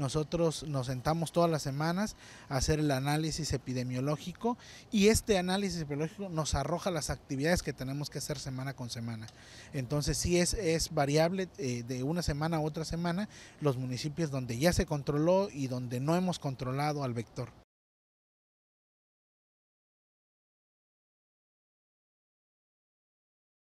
Nosotros nos sentamos todas las semanas a hacer el análisis epidemiológico y este análisis epidemiológico nos arroja las actividades que tenemos que hacer semana con semana. Entonces sí es, es variable eh, de una semana a otra semana los municipios donde ya se controló y donde no hemos controlado al vector.